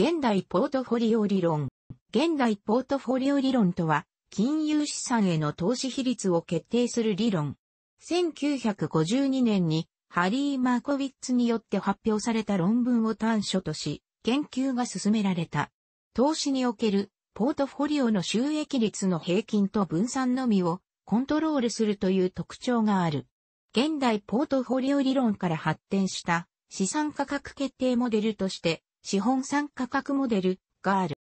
現代ポートフォリオ理論。現代ポートフォリオ理論とは、金融資産への投資比率を決定する理論。1952年にハリー・マーコウィッツによって発表された論文を短所とし、研究が進められた。投資におけるポートフォリオの収益率の平均と分散のみをコントロールするという特徴がある。現代ポートフォリオ理論から発展した資産価格決定モデルとして資本産価格モデルがある。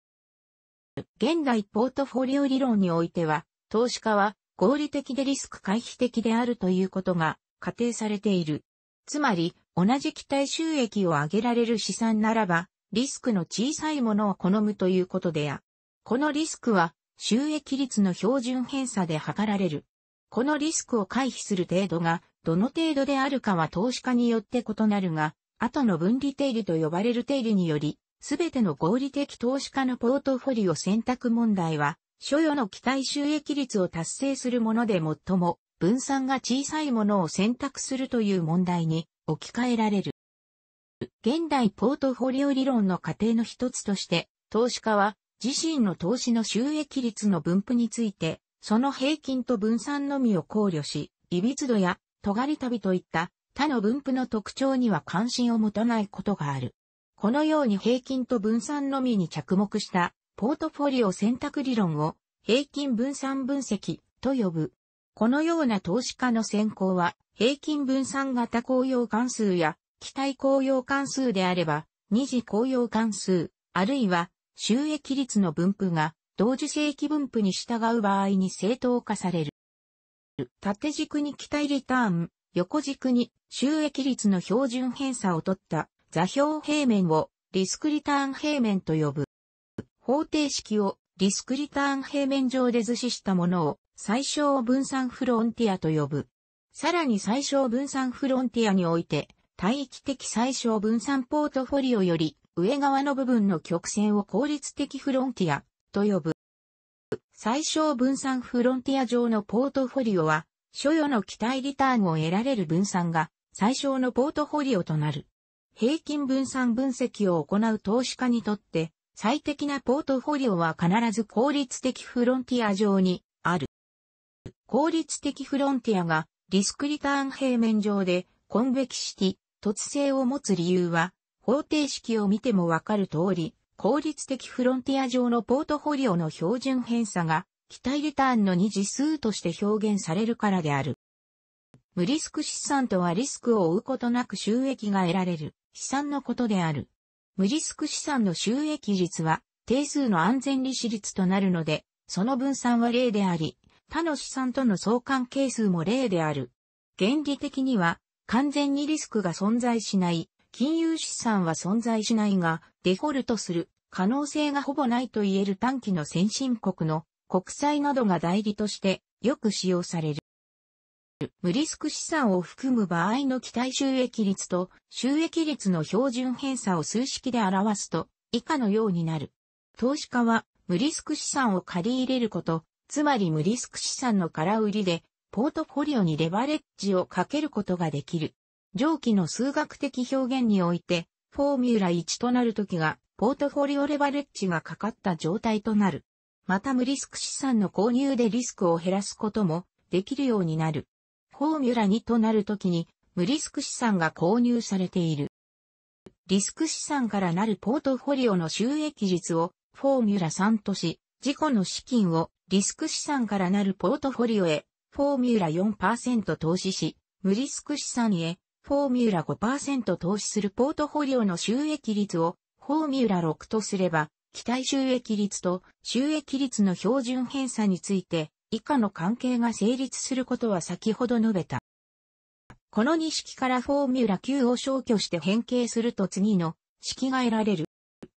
現代ポートフォリオ理論においては、投資家は合理的でリスク回避的であるということが仮定されている。つまり、同じ期待収益を上げられる資産ならば、リスクの小さいものを好むということであ。このリスクは収益率の標準偏差で測られる。このリスクを回避する程度がどの程度であるかは投資家によって異なるが、後の分離定理と呼ばれる定理により、すべての合理的投資家のポートフォリオ選択問題は、所与の期待収益率を達成するもので最も分散が小さいものを選択するという問題に置き換えられる。現代ポートフォリオ理論の過程の一つとして、投資家は自身の投資の収益率の分布について、その平均と分散のみを考慮し、歪度や尖り旅といった他の分布の特徴には関心を持たないことがある。このように平均と分散のみに着目したポートフォリオ選択理論を平均分散分析と呼ぶ。このような投資家の選考は平均分散型公用関数や期待公用関数であれば二次公用関数あるいは収益率の分布が同時正規分布に従う場合に正当化される。縦軸に期待リターン、横軸に収益率の標準偏差を取った座標平面をリスクリターン平面と呼ぶ。方程式をリスクリターン平面上で図示したものを最小分散フロンティアと呼ぶ。さらに最小分散フロンティアにおいて、帯域的最小分散ポートフォリオより上側の部分の曲線を効率的フロンティアと呼ぶ。最小分散フロンティア上のポートフォリオは所与の期待リターンを得られる分散が最小のポートフォリオとなる。平均分散分析を行う投資家にとって、最適なポートフォリオは必ず効率的フロンティア上にある。効率的フロンティアがリスクリターン平面上でコンベキシティ、突性を持つ理由は、方程式を見てもわかる通り、効率的フロンティア上のポートフォリオの標準偏差が期待リターンの二次数として表現されるからである。無リスク資産とはリスクを負うことなく収益が得られる資産のことである。無リスク資産の収益率は定数の安全利子率となるので、その分散は0であり、他の資産との相関係数も0である。原理的には完全にリスクが存在しない、金融資産は存在しないが、デフォルトする可能性がほぼないと言える短期の先進国の国債などが代理としてよく使用される。無リスク資産を含む場合の期待収益率と収益率の標準偏差を数式で表すと以下のようになる。投資家は無リスク資産を借り入れること、つまり無リスク資産の空売りでポートフォリオにレバレッジをかけることができる。上記の数学的表現においてフォーミュラ1となるときがポートフォリオレバレッジがかかった状態となる。また無リスク資産の購入でリスクを減らすこともできるようになる。フォーミュラ2となるときに無リスク資産が購入されている。リスク資産からなるポートフォリオの収益率をフォーミュラ3とし、自己の資金をリスク資産からなるポートフォリオへフォーミュラ4%投資し、無リスク資産へフォーミュラ5%投資するポートフォリオの収益率をフォーミュラ6とすれば、期待収益率と収益率の標準偏差について、以下の関係が成立することは先ほど述べた。この2式からフォーミュラ Q を消去して変形すると次の式が得られる。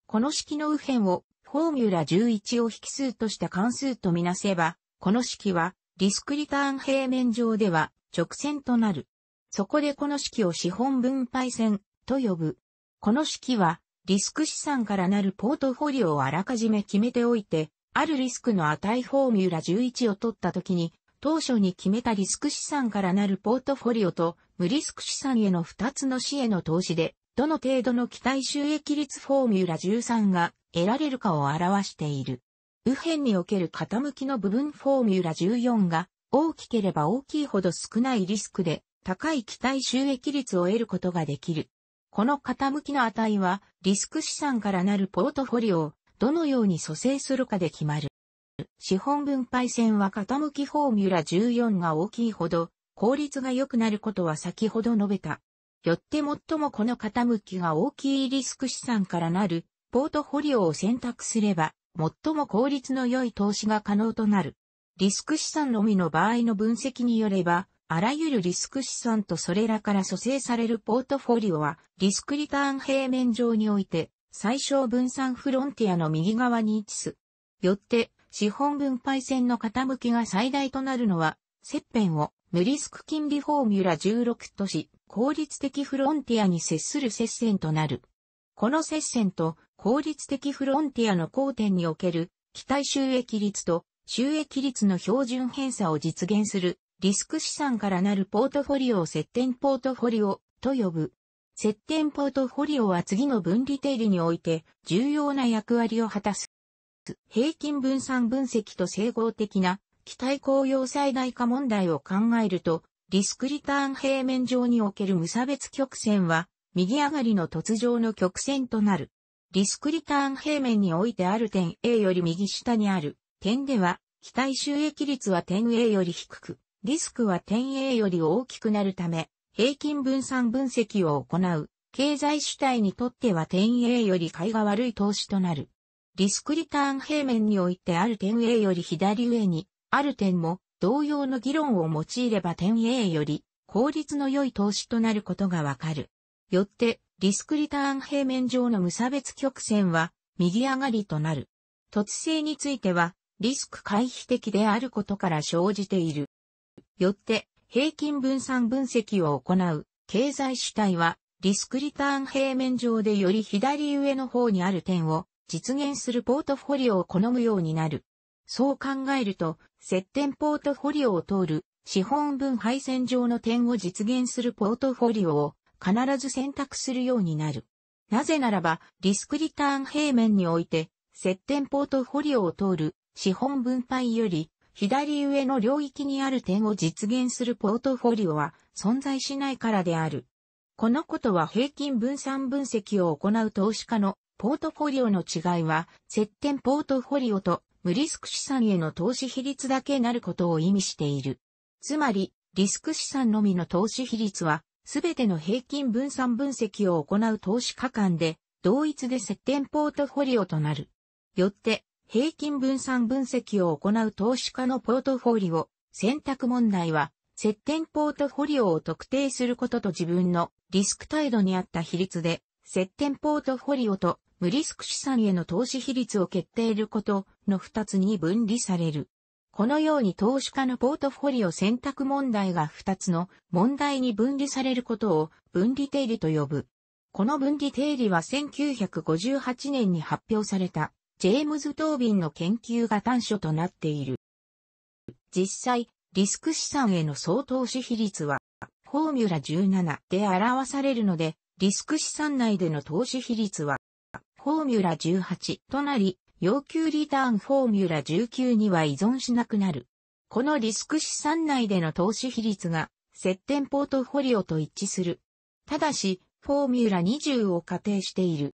この式の右辺をフォーミュラ11を引数とした関数とみなせば、この式はリスクリターン平面上では直線となる。そこでこの式を資本分配線と呼ぶ。この式はリスク資産からなるポートフォリオをあらかじめ決めておいて、あるリスクの値フォーミュラ11を取った時に、当初に決めたリスク資産からなるポートフォリオと無リスク資産への2つの市への投資で、どの程度の期待収益率フォーミュラ13が得られるかを表している。右辺における傾きの部分フォーミュラ14が大きければ大きいほど少ないリスクで高い期待収益率を得ることができる。この傾きの値は、リスク資産からなるポートフォリオを、どのように蘇生するかで決まる。資本分配線は傾きフォーミュラ14が大きいほど、効率が良くなることは先ほど述べた。よって最もこの傾きが大きいリスク資産からなる、ポートフォリオを選択すれば、最も効率の良い投資が可能となる。リスク資産のみの場合の分析によれば、あらゆるリスク資産とそれらから蘇生されるポートフォリオは、リスクリターン平面上において、最小分散フロンティアの右側に位置す。よって、資本分配線の傾きが最大となるのは、切片を無リスク金利フォーミュラ16とし、効率的フロンティアに接する接線となる。この接線と効率的フロンティアの交点における期待収益率と収益率の標準偏差を実現するリスク資産からなるポートフォリオを接点ポートフォリオと呼ぶ。接点ポートフォリオは次の分離定理において重要な役割を果たす。平均分散分析と整合的な期待効用最大化問題を考えると、リスクリターン平面上における無差別曲線は、右上がりの突上の曲線となる。リスクリターン平面においてある点 A より右下にある点では、期待収益率は点 A より低く、リスクは点 A より大きくなるため、平均分散分析を行う、経済主体にとっては点 A より買いが悪い投資となる。リスクリターン平面においてある点 A より左上に、ある点も同様の議論を用いれば点 A より効率の良い投資となることがわかる。よって、リスクリターン平面上の無差別曲線は右上がりとなる。突性については、リスク回避的であることから生じている。よって平均分散分析を行う経済主体はリスクリターン平面上でより左上の方にある点を実現するポートフォリオを好むようになる。そう考えると、接点ポートフォリオを通る資本分配線上の点を実現するポートフォリオを必ず選択するようになる。なぜならば、リスクリターン平面において、接点ポートフォリオを通る資本分配より、左上の領域にある点を実現するポートフォリオは存在しないからである。このことは平均分散分析を行う投資家のポートフォリオの違いは、接点ポートフォリオと無リスク資産への投資比率だけなることを意味している。つまり、リスク資産のみの投資比率は、すべての平均分散分析を行う投資家間で、同一で接点ポートフォリオとなる。よって、平均分散分析を行う投資家のポートフォリオ、選択問題は、接点ポートフォリオを特定することと自分のリスク態度に合った比率で、接点ポートフォリオと無リスク資産への投資比率を決定ることの二つに分離される。このように投資家のポートフォリオ選択問題が二つの問題に分離されることを分離定理と呼ぶ。この分離定理は1958年に発表されたジェームズ・トービンの研究が短所となっている。実際、リスク資産への総投資比率は、フォーミュラ17で表されるので、リスク資産内での投資比率は、フォーミュラ18となり、要求リターンフォーミュラ19には依存しなくなる。このリスク資産内での投資比率が、接点ポートフォリオと一致する。ただし、フォーミュラ20を仮定している。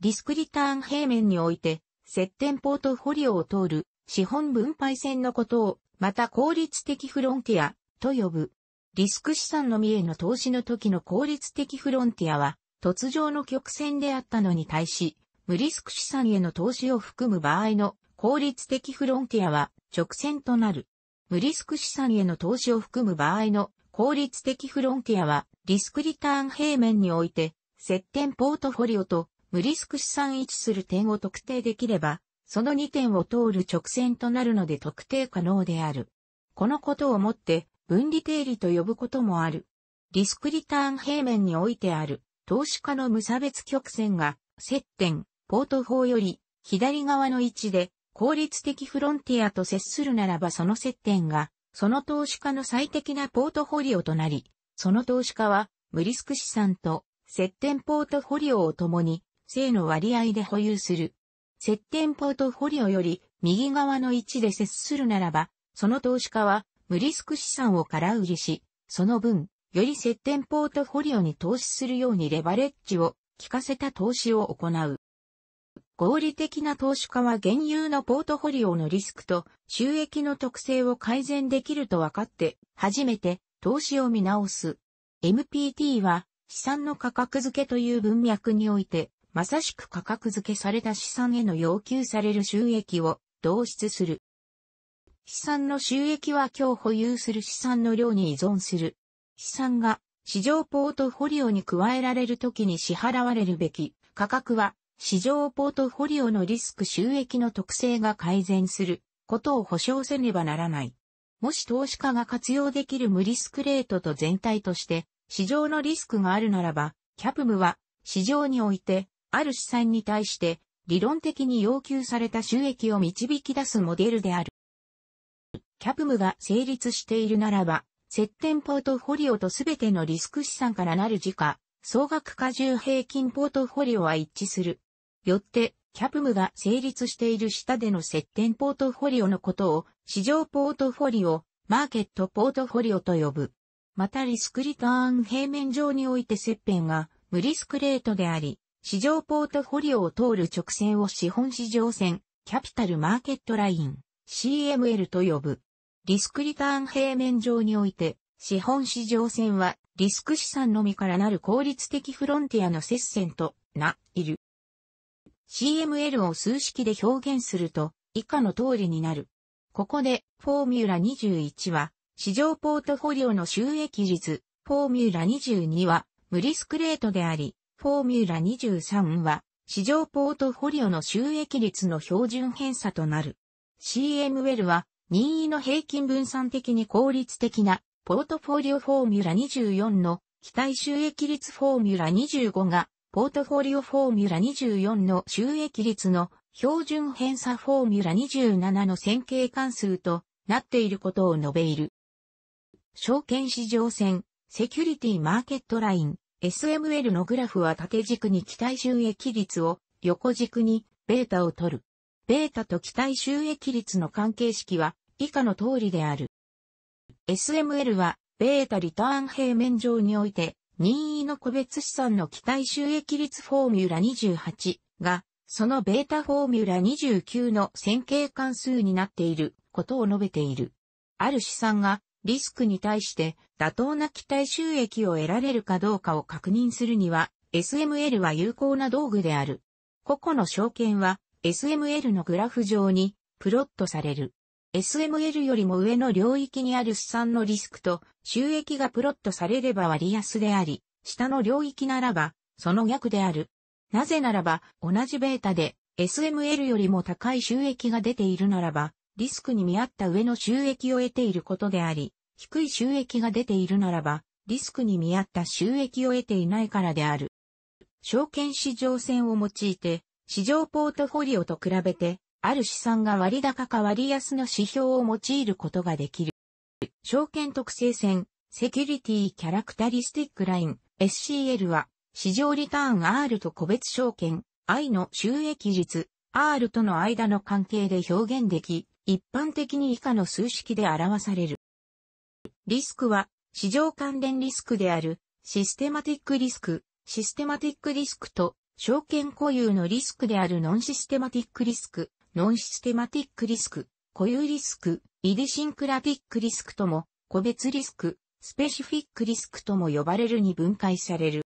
ディスクリターン平面において、接点ポートフォリオを通る資本分配線のことを、また効率的フロンティアと呼ぶ。リスク資産のみへの投資の時の効率的フロンティアは、突如の曲線であったのに対し、無リスク資産への投資を含む場合の効率的フロンティアは直線となる。無リスク資産への投資を含む場合の効率的フロンティアはリスクリターン平面において接点ポートフォリオと無リスク資産位置する点を特定できれば、その2点を通る直線となるので特定可能である。このことをもって、分離定理と呼ぶこともある。リスクリターン平面においてある、投資家の無差別曲線が、接点、ポート法より、左側の位置で、効率的フロンティアと接するならばその接点が、その投資家の最適なポートフォリオとなり、その投資家は、無リスク資産と、接点ポートフォリオを共に、性の割合で保有する。接点ポートフォリオより右側の位置で接するならば、その投資家は無リスク資産を空売りし、その分、より接点ポートフォリオに投資するようにレバレッジを効かせた投資を行う。合理的な投資家は現有のポートフォリオのリスクと収益の特性を改善できると分かって初めて投資を見直す。MPT は資産の価格付けという文脈においてまさしく価格付けされた資産への要求される収益を導出する。資産の収益は今日保有する資産の量に依存する。資産が市場ポートフォリオに加えられるときに支払われるべき価格は市場ポートフォリオのリスク収益の特性が改善することを保証せねばならない。もし投資家が活用できる無リスクレートと全体として市場のリスクがあるならば、キャプムは市場においてある資産に対して、理論的に要求された収益を導き出すモデルである。キャプムが成立しているならば、接点ポートフォリオとすべてのリスク資産からなる時価、総額加重平均ポートフォリオは一致する。よって、キャプムが成立している下での接点ポートフォリオのことを、市場ポートフォリオ、マーケットポートフォリオと呼ぶ。またリスクリターン平面上において接点が無リスクレートであり、市場ポートフォリオを通る直線を資本市場線、キャピタルマーケットライン、CML と呼ぶ。リスクリターン平面上において、資本市場線はリスク資産のみからなる効率的フロンティアの接線とな、いる。CML を数式で表現すると、以下の通りになる。ここで、フォーミュラ21は、市場ポートフォリオの収益率、フォーミュラ22は、無リスクレートであり、フォーミュラ23は、市場ポートフォリオの収益率の標準偏差となる。CM ウェルは、任意の平均分散的に効率的な、ポートフォリオフォーミュラ24の、期待収益率フォーミュラ25が、ポートフォリオフォーミュラ24の収益率の標準偏差フォーミュラ27の線形関数となっていることを述べいる。証券市場線、セキュリティマーケットライン、SML のグラフは縦軸に期待収益率を、横軸にベータを取る。ベータと期待収益率の関係式は以下の通りである。SML は、ベータリターン平面上において、任意の個別資産の期待収益率フォーミュラ28が、そのベータフォーミュラ29の線形関数になっていることを述べている。ある資産がリスクに対して妥当な期待収益を得られるかどうかを確認するには、SML は有効な道具である。個々の証券は、SML のグラフ上に、プロットされる。SML よりも上の領域にある資産のリスクと収益がプロットされれば割安であり、下の領域ならば、その逆である。なぜならば、同じベータで SML よりも高い収益が出ているならば、リスクに見合った上の収益を得ていることであり、低い収益が出ているならば、リスクに見合った収益を得ていないからである。証券市場線を用いて、市場ポートフォリオと比べて、ある資産が割高か割安の指標を用いることができる。証券特性線、セキュリティキャラクタリスティックライン、SCL は、市場リターン R と個別証券、I の収益率、R との間の関係で表現でき、一般的に以下の数式で表される。リスクは、市場関連リスクである、システマティックリスク、システマティックリスクと、証券固有のリスクであるノンシステマティックリスク、ノンシステマティックリスク、固有リスク、イディシンクラティックリスクとも、個別リスク、スペシフィックリスクとも呼ばれるに分解される。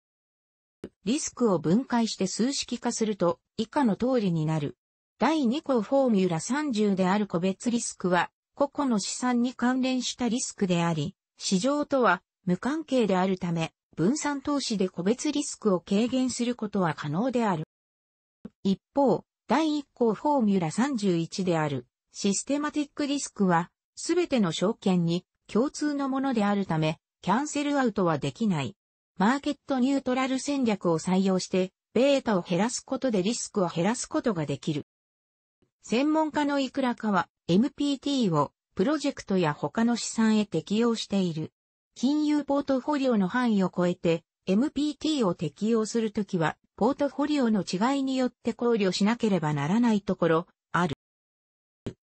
リスクを分解して数式化すると以下の通りになる。第2項フォーミュラ30である個別リスクは個々の資産に関連したリスクであり、市場とは無関係であるため、分散投資で個別リスクを軽減することは可能である。一方、第1項フォーミュラ31であるシステマティックリスクは、すべての証券に共通のものであるため、キャンセルアウトはできない。マーケットニュートラル戦略を採用して、ベータを減らすことでリスクを減らすことができる。専門家のいくらかは MPT をプロジェクトや他の資産へ適用している。金融ポートフォリオの範囲を超えて MPT を適用するときはポートフォリオの違いによって考慮しなければならないところある。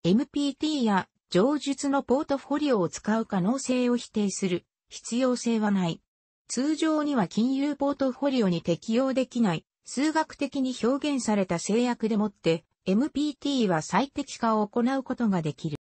MPT や上述のポートフォリオを使う可能性を否定する必要性はない。通常には金融ポートフォリオに適用できない数学的に表現された制約でもって MPT は最適化を行うことができる。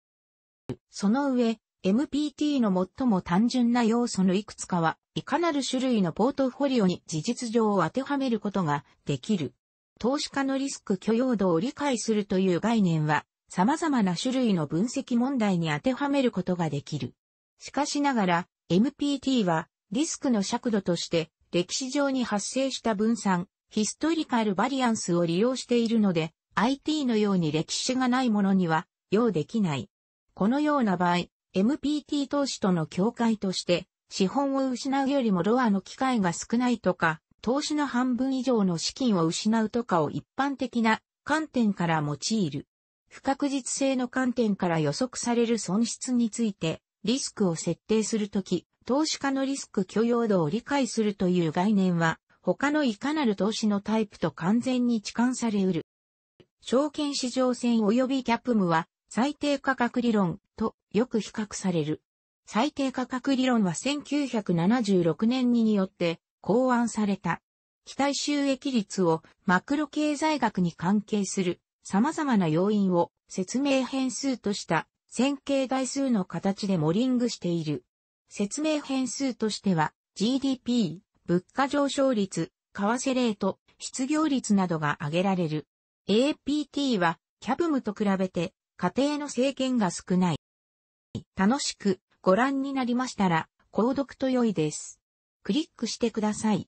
その上、MPT の最も単純な要素のいくつかは、いかなる種類のポートフォリオに事実上を当てはめることができる。投資家のリスク許容度を理解するという概念は、様々な種類の分析問題に当てはめることができる。しかしながら、MPT は、リスクの尺度として、歴史上に発生した分散、ヒストリカルバリアンスを利用しているので、IT のように歴史がないものには用できない。このような場合、MPT 投資との境界として、資本を失うよりもロアの機会が少ないとか、投資の半分以上の資金を失うとかを一般的な観点から用いる。不確実性の観点から予測される損失について、リスクを設定するとき、投資家のリスク許容度を理解するという概念は、他のいかなる投資のタイプと完全に置換されうる。証券市場線及びキャップムは最低価格理論とよく比較される。最低価格理論は1976年にによって考案された。期待収益率をマクロ経済学に関係する様々な要因を説明変数とした線形代数の形でモリングしている。説明変数としては GDP、物価上昇率、為替レート、失業率などが挙げられる。APT は CABM と比べて家庭の制限が少ない。楽しくご覧になりましたら、購読と良いです。クリックしてください。